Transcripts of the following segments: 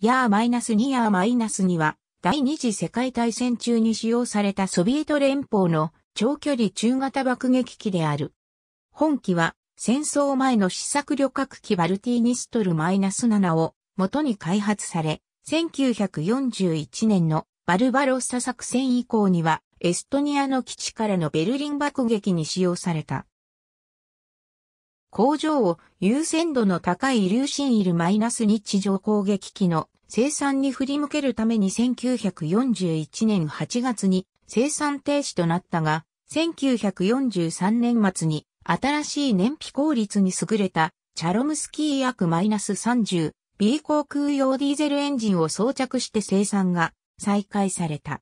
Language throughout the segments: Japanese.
ヤー -2 ヤー -2 は、第二次世界大戦中に使用されたソビエト連邦の長距離中型爆撃機である。本機は、戦争前の試作旅客機バルティニストルマイナス -7 を元に開発され、1941年のバルバロッサ作戦以降には、エストニアの基地からのベルリン爆撃に使用された。工場を優先度の高い流進イルマイナス2地上攻撃機の生産に振り向けるために1941年8月に生産停止となったが、1943年末に新しい燃費効率に優れたチャロムスキー約マイナス 30B 航空用ディーゼルエンジンを装着して生産が再開された。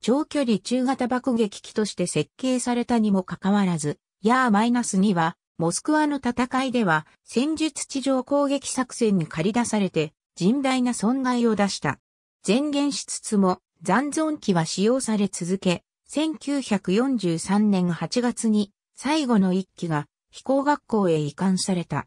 長距離中型爆撃機として設計されたにもかかわらず、ヤーマイナス2はモスクワの戦いでは戦術地上攻撃作戦に駆り出されて甚大な損害を出した。前言しつつも残存機は使用され続け、1943年8月に最後の一機が飛行学校へ移管された。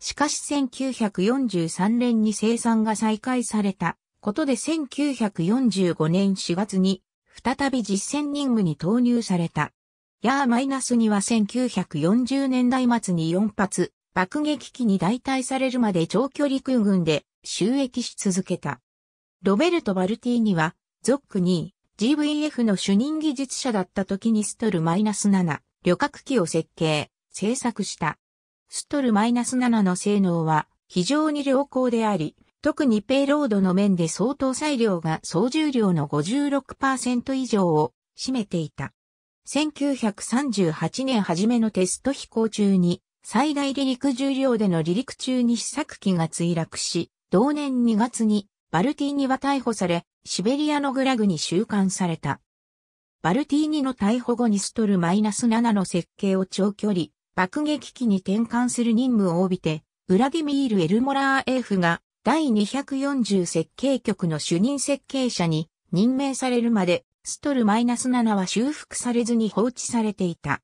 しかし1943年に生産が再開されたことで1945年4月に再び実戦任務に投入された。ヤーマイナスには1940年代末に4発、爆撃機に代替されるまで長距離空軍で収益し続けた。ロベルト・バルティーニは、ゾック2、GVF の主任技術者だった時にストルマイナス -7、旅客機を設計、製作した。ストルマイナス -7 の性能は非常に良好であり、特にペイロードの面で相当裁量が総重量の56%以上を占めていた。1938年初めのテスト飛行中に、最大離陸重量での離陸中に試作機が墜落し、同年2月にバルティーニは逮捕され、シベリアのグラグに収監された。バルティーニの逮捕後にストルマイナス -7 の設計を長距離、爆撃機に転換する任務を帯びて、ウラディミール・エルモラーエフが第240設計局の主任設計者に任命されるまでストル -7 は修復されずに放置されていた。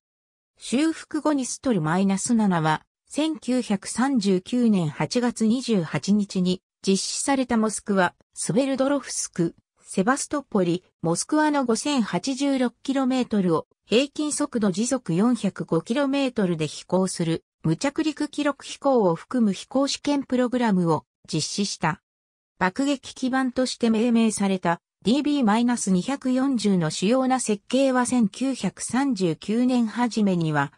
修復後にストル -7 は、1939年8月28日に実施されたモスクワ、スベルドロフスク、セバストポリ、モスクワの 5086km を平均速度時速 405km で飛行する無着陸記録飛行を含む飛行試験プログラムを実施した。爆撃基盤として命名された DB-240 の主要な設計は1939年初めには、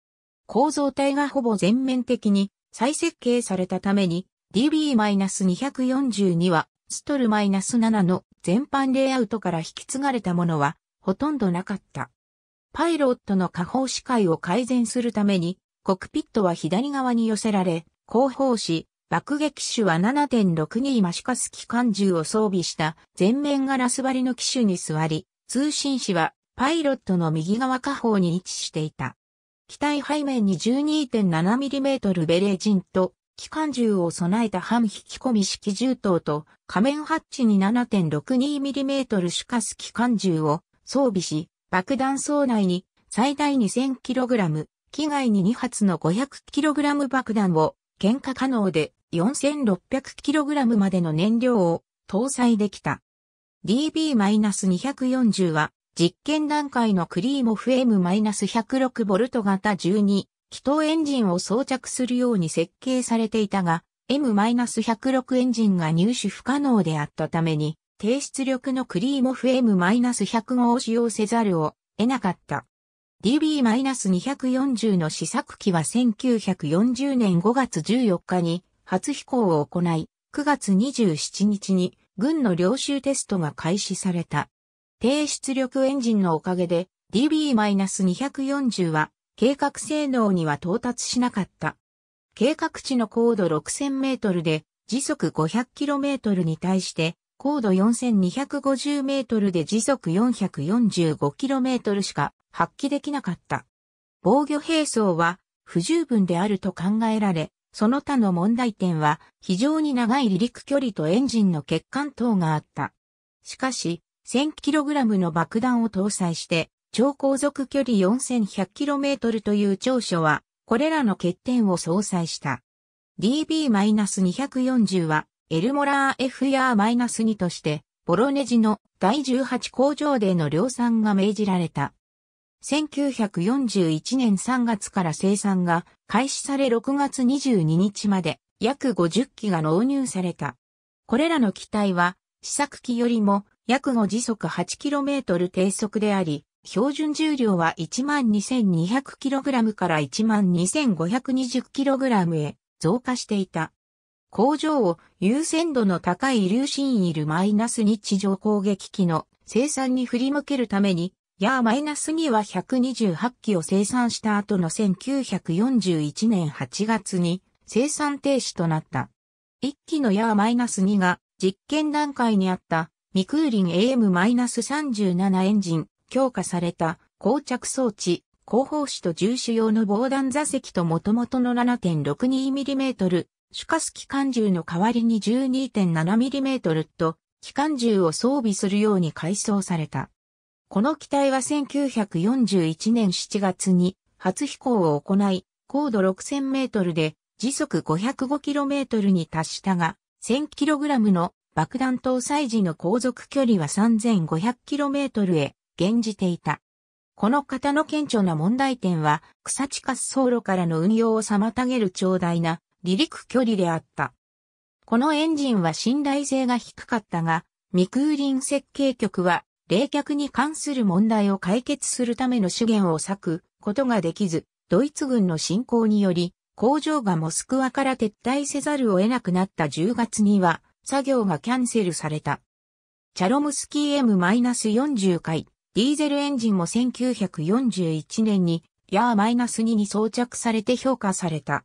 構造体がほぼ全面的に再設計されたために、DB-240 には、ストル -7 の全般レイアウトから引き継がれたものは、ほとんどなかった。パイロットの下方視界を改善するために、コクピットは左側に寄せられ、後方視、爆撃手は7.62マシカス機関銃を装備した全面ガラス張りの機種に座り、通信士はパイロットの右側下方に位置していた。機体背面に 12.7mm ベレージンと機関銃を備えた半引き込み式銃刀と仮面ハッチに 7.62mm シカス機関銃を装備し、爆弾層内に最大 2000kg、機外に2発の 500kg 爆弾を喧嘩可能で 4600kg までの燃料を搭載できた。DB-240 は実験段階のクリーモフ M-106V 型12気筒エンジンを装着するように設計されていたが M-106 エンジンが入手不可能であったために低出力のクリーモフ M-105 を使用せざるを得なかった。DB-240 の試作機は1940年5月14日に初飛行を行い、9月27日に軍の領収テストが開始された。低出力エンジンのおかげで DB-240 は計画性能には到達しなかった。計画値の高度6000メートルで時速500キロメートルに対して高度4250メートルで時速445キロメートルしか発揮できなかった。防御兵装は不十分であると考えられ、その他の問題点は非常に長い離陸距離とエンジンの欠陥等があった。しかし、1000kg の爆弾を搭載して、超航続距離 4100km という長所は、これらの欠点を相殺した。DB-240 は、エルモラー FR-2 として、ボロネジの第18工場での量産が命じられた。1941年3月から生産が開始され6月22日まで約50機が納入された。これらの機体は試作機よりも約5時速 8km 低速であり、標準重量は 12,200kg から 12,520kg へ増加していた。工場を優先度の高い流進いるマイナス日常攻撃機の生産に振り向けるために、ヤーマイナス2は128機を生産した後の1941年8月に生産停止となった。1機のヤーマイナス2が実験段階にあったミクーリン AM-37 エンジン、強化された膠着装置、後方紙と重視用の防弾座席と元々の 7.62mm 主す機関銃の代わりに 12.7mm と機関銃を装備するように改装された。この機体は1941年7月に初飛行を行い、高度6000メートルで時速 505km に達したが、1000kg の爆弾搭載時の航続距離は 3500km へ減じていた。この型の顕著な問題点は、草地滑走路からの運用を妨げる長大な離陸距離であった。このエンジンは信頼性が低かったが、ミクーリン設計局は冷却に関する問題を解決するための資源を割くことができず、ドイツ軍の侵攻により、工場がモスクワから撤退せざるを得なくなった10月には、作業がキャンセルされた。チャロムスキー M-40 回、ディーゼルエンジンも1941年に、ヤー -2 に装着されて評価された。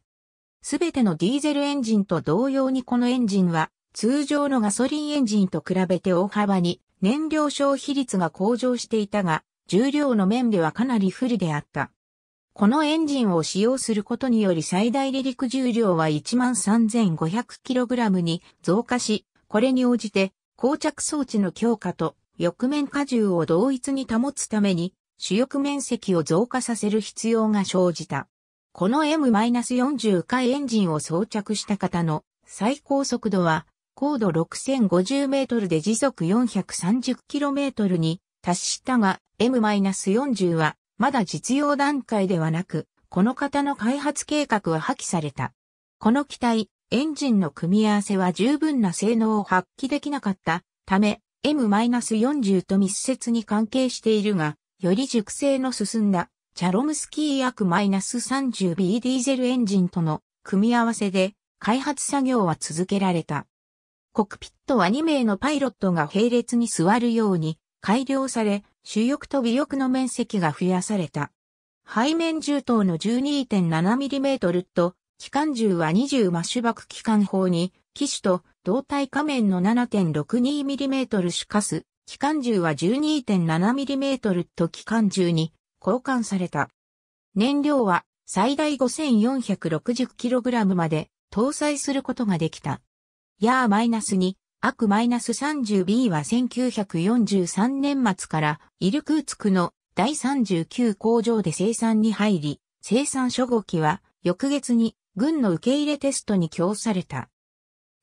すべてのディーゼルエンジンと同様にこのエンジンは通常のガソリンエンジンと比べて大幅に燃料消費率が向上していたが、重量の面ではかなり不利であった。このエンジンを使用することにより最大離陸重量は 13,500kg に増加し、これに応じて、膠着装置の強化と翼面荷重を同一に保つために、主翼面積を増加させる必要が生じた。この M-40 回エンジンを装着した方の最高速度は高度6050メートルで時速 430km に達したが M-40 はまだ実用段階ではなく、この方の開発計画は破棄された。この機体、エンジンの組み合わせは十分な性能を発揮できなかったため、M-40 と密接に関係しているが、より熟成の進んだチャロムスキー約 -30B ディーゼルエンジンとの組み合わせで開発作業は続けられた。コックピットは2名のパイロットが並列に座るように改良され、主翼と尾翼の面積が増やされた。背面銃塔の 12.7mm と、機関銃は20マッシュ爆機関砲に、機種と胴体下面の 7.62mm 主カス、機関銃は 12.7mm と機関銃に、交換された。燃料は最大 5460kg まで搭載することができた。ヤー -2、アク -30B は1943年末からイルクーツクの第39工場で生産に入り、生産初号機は翌月に軍の受け入れテストに供された。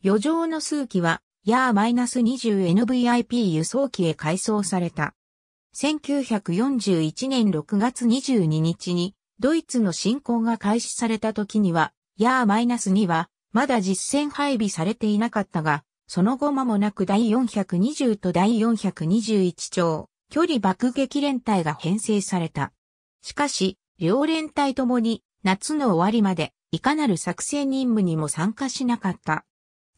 余剰の数機はヤー -20NVIP 輸送機へ改装された。1941年6月22日に、ドイツの侵攻が開始された時には、ヤーマイナスには、まだ実戦配備されていなかったが、その後間もなく第420と第421丁、距離爆撃連隊が編成された。しかし、両連隊ともに、夏の終わりまで、いかなる作戦任務にも参加しなかった。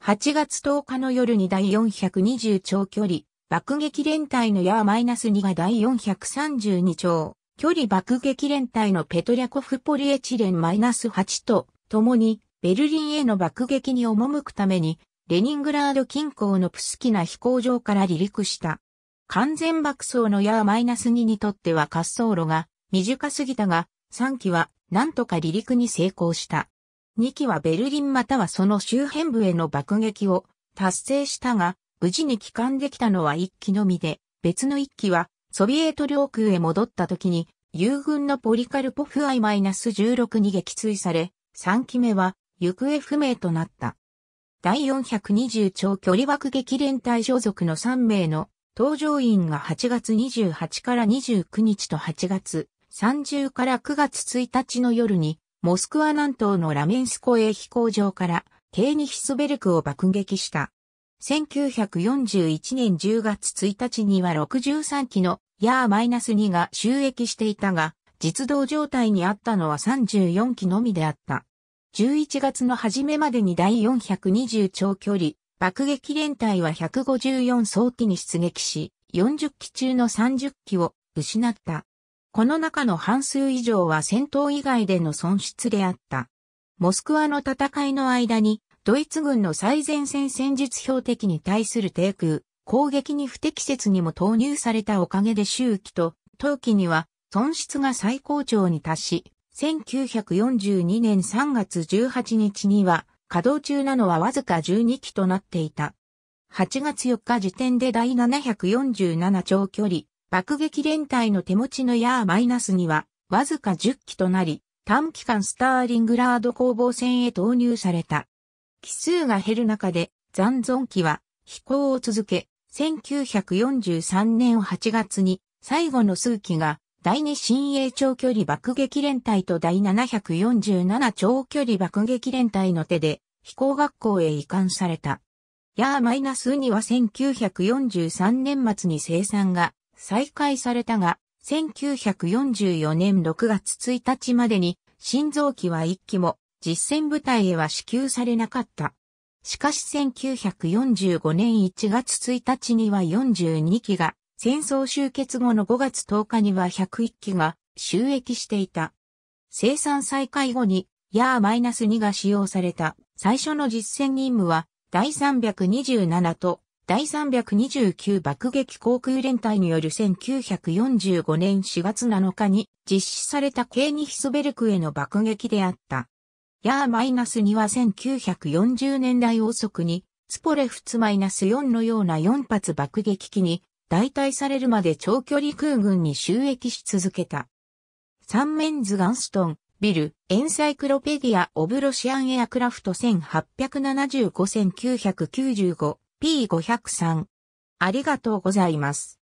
8月10日の夜に第420長距離、爆撃連隊のヤーマイナス -2 が第432丁、距離爆撃連隊のペトリャコフポリエチレンマイナス -8 と、共に、ベルリンへの爆撃に赴くために、レニングラード近郊のプスキナ飛行場から離陸した。完全爆走のヤーマイナス -2 にとっては滑走路が短すぎたが、3機はなんとか離陸に成功した。2機はベルリンまたはその周辺部への爆撃を達成したが、無事に帰還できたのは一機のみで、別の一機は、ソビエト領空へ戻った時に、友軍のポリカルポフアス1 6に撃墜され、3機目は行方不明となった。第420超距離爆撃連隊所属の3名の搭乗員が8月28から29日と8月30から9月1日の夜に、モスクワ南東のラメンスコへ飛行場から、ケーニヒスベルクを爆撃した。1941年10月1日には63機のヤー -2 が収益していたが、実動状態にあったのは34機のみであった。11月の初めまでに第420長距離、爆撃連隊は154早期に出撃し、40機中の30機を失った。この中の半数以上は戦闘以外での損失であった。モスクワの戦いの間にドイツ軍の最前線戦術標的に対する低空、攻撃に不適切にも投入されたおかげで周期と、冬季には損失が最高潮に達し、1942年3月18日には稼働中なのはわずか12機となっていた。8月4日時点で第747長距離爆撃連隊の手持ちのヤーマイナスにはわずか10機となり、短期間スターリングラード攻防戦へ投入された。奇数が減る中で残存期は飛行を続け、1943年8月に最後の数機が第2新鋭長距離爆撃連隊と第747長距離爆撃連隊の手で飛行学校へ移管された。ヤーマイナス2は1943年末に生産が再開されたが、1944年6月1日までに心臓機は1機も実戦部隊へは支給されなかった。しかし1945年1月1日には42機が、戦争終結後の5月10日には101機が収益していた。生産再開後に、ヤー -2 が使用された最初の実戦任務は、第327と第329爆撃航空連隊による1945年4月7日に実施されたケーニヒスベルクへの爆撃であった。ヤーマイナス2は1940年代遅くに、ツポレフツマイナス4のような4発爆撃機に代替されるまで長距離空軍に収益し続けた。サンメンズ・ガンストン、ビル、エンサイクロペディア・オブ・ロシアン・エアクラフト1875-1995、P503。ありがとうございます。